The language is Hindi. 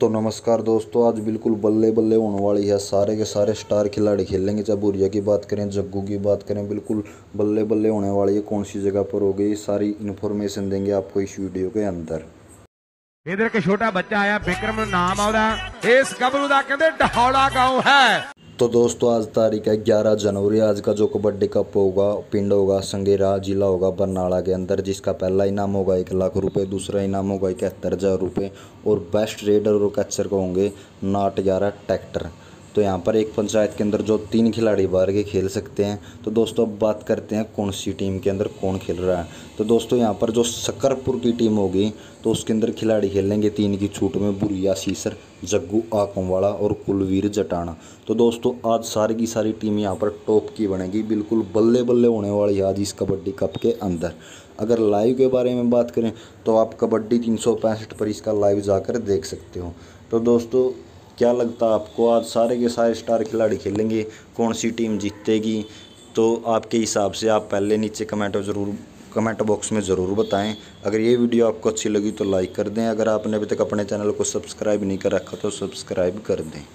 तो नमस्कार दोस्तों आज बिल्कुल बल्ले बल्ले होने वाली है सारे के सारे स्टार खिलाड़ी खेलेंगे चाहे भूरिया की बात करें जग्गू की बात करें बिल्कुल बल्ले बल्ले होने वाली है कौन सी जगह पर होगी सारी इन्फॉर्मेशन देंगे आपको इस वीडियो के अंदर ਇਧਰ ਇੱਕ ਛੋਟਾ ਬੱਚਾ ਆਇਆ ਬਿਕਰਮ ਨਾਮ ਆਉਦਾ ਇਸ ਕਬਰੂ ਦਾ ਕਹਿੰਦੇ ਢਹੌੜਾ گاؤں ਹੈ तो दोस्तों आज तारीख है ग्यारह जनवरी आज का जो कबड्डी कप होगा पिंड होगा संगेरा जिला होगा बरनाला के अंदर जिसका पहला इनाम होगा एक लाख रुपए दूसरा इनाम होगा इकहत्तर हज़ार रुपये और बेस्ट रेडर और कैचर को होंगे नाट ग्यारह ट्रैक्टर तो यहाँ पर एक पंचायत के अंदर जो तीन खिलाड़ी बाहर के खेल सकते हैं तो दोस्तों अब बात करते हैं कौन सी टीम के अंदर कौन खेल रहा है तो दोस्तों यहाँ पर जो सकरपुर की टीम होगी तो उसके अंदर खिलाड़ी खेलेंगे तीन की छूट में बुरिया सीसर जग्गू आकमवाड़ा और कुलवीर जटाना तो दोस्तों आज सारी की सारी टीम यहाँ पर टॉप की बनेगी बिल्कुल बल्ले बल्ले होने वाली है आज इस कबड्डी कप के अंदर अगर लाइव के बारे में बात करें तो आप कबड्डी तीन पर इसका लाइव जाकर देख सकते हो तो दोस्तों क्या लगता है आपको आज सारे के सारे स्टार खिलाड़ी खेलेंगे कौन सी टीम जीतेगी तो आपके हिसाब से आप पहले नीचे कमेंट ज़रूर कमेंट बॉक्स में ज़रूर बताएं अगर ये वीडियो आपको अच्छी लगी तो लाइक कर दें अगर आपने अभी तक अपने चैनल को सब्सक्राइब नहीं कर रखा तो सब्सक्राइब कर दें